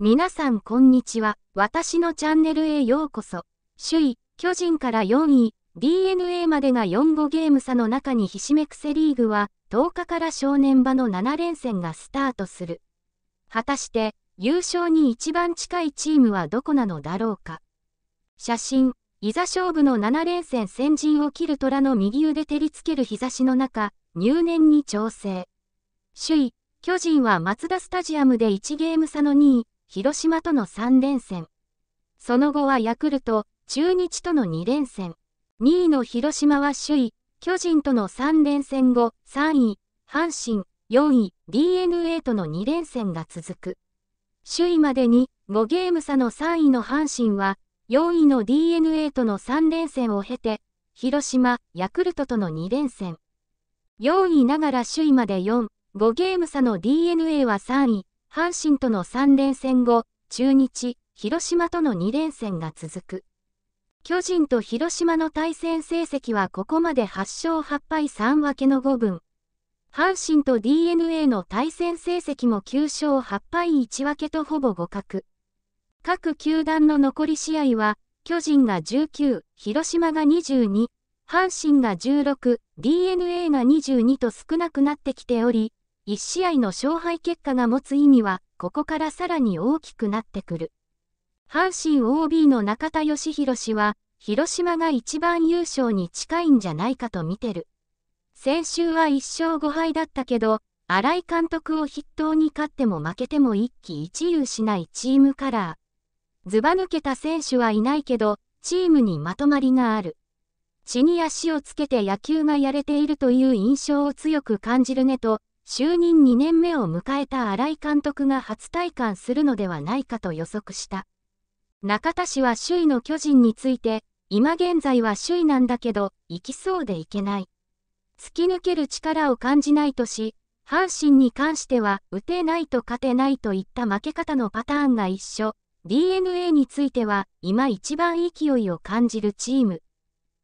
皆さんこんにちは。私のチャンネルへようこそ。首位、巨人から4位、DNA までが4-5ゲーム差の中にひしめくセリーグは、10日から正念場の7連戦がスタートする。果たして、優勝に一番近いチームはどこなのだろうか。写真、いざ勝負の7連戦先陣を切る虎の右腕照りつける日差しの中、入念に調整。首位、巨人はマツダスタジアムで1ゲーム差の2位、広島との3連戦。その後はヤクルト、中日との2連戦。2位の広島は首位、巨人との3連戦後、3位、阪神、4位、DNA との2連戦が続く。首位までに5ゲーム差の3位の阪神は、4位の DNA との3連戦を経て、広島、ヤクルトとの2連戦。4位ながら首位まで4、5ゲーム差の DNA は3位、阪神との3連戦後、中日、広島との2連戦が続く。巨人と広島の対戦成績はここまで8勝8敗3分けの5分。阪神と DNA の対戦成績も9勝8敗1分けとほぼ互角。各球団の残り試合は、巨人が19、広島が22、阪神が16、DNA が22と少なくなってきており、1試合の勝敗結果が持つ意味は、ここからさらに大きくなってくる。阪神 OB の中田義弘氏は、広島が一番優勝に近いんじゃないかと見てる。先週は1勝5敗だったけど、新井監督を筆頭に勝っても負けても一喜一憂しないチームカラー。ずば抜けた選手はいないけど、チームにまとまりがある。血に足をつけて野球がやれているという印象を強く感じるねと、就任2年目を迎えた新井監督が初体感するのではないかと予測した。中田氏は首位の巨人について、今現在は首位なんだけど、行きそうでいけない。突き抜ける力を感じないとし、阪神に関しては、打てないと勝てないといった負け方のパターンが一緒。DNA については、今一番勢いを感じるチーム。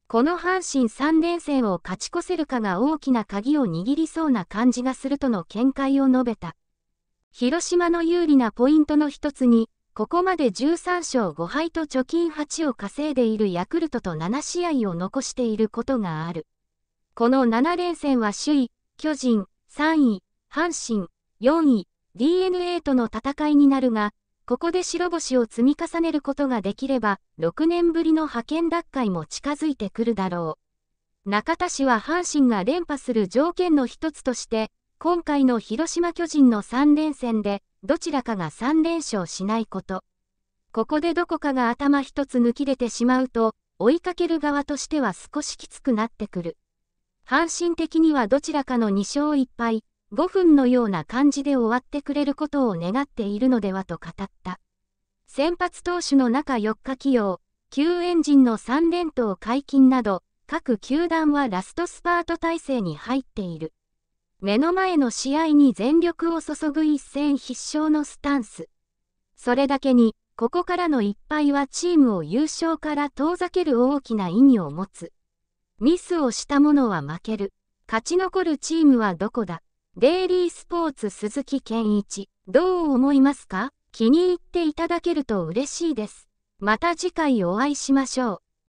この阪神3連戦を勝ち越せるかが大きな鍵を握りそうな感じがするとの見解を述べた。広島の有利なポイントの一つに、ここまで13勝5敗と貯金8を稼いでいるヤクルトと7試合を残していることがある。この7連戦は首位、巨人、3位、阪神、4位、DNA との戦いになるが、ここで白星を積み重ねることができれば、6年ぶりの派遣奪回も近づいてくるだろう。中田氏は阪神が連覇する条件の一つとして、今回の広島巨人の3連戦で、どちらかが3連勝しないこと。ここでどこかが頭一つ抜き出てしまうと、追いかける側としては少しきつくなってくる。阪神的にはどちらかの2勝1敗、5分のような感じで終わってくれることを願っているのではと語った。先発投手の中4日起用、救援陣の3連投解禁など、各球団はラストスパート体制に入っている。目の前の試合に全力を注ぐ一戦必勝のスタンス。それだけに、ここからの1敗はチームを優勝から遠ざける大きな意味を持つ。ミスをした者は負ける。勝ち残るチームはどこだデイリースポーツ鈴木健一、どう思いますか気に入っていただけると嬉しいです。また次回お会いしましょう。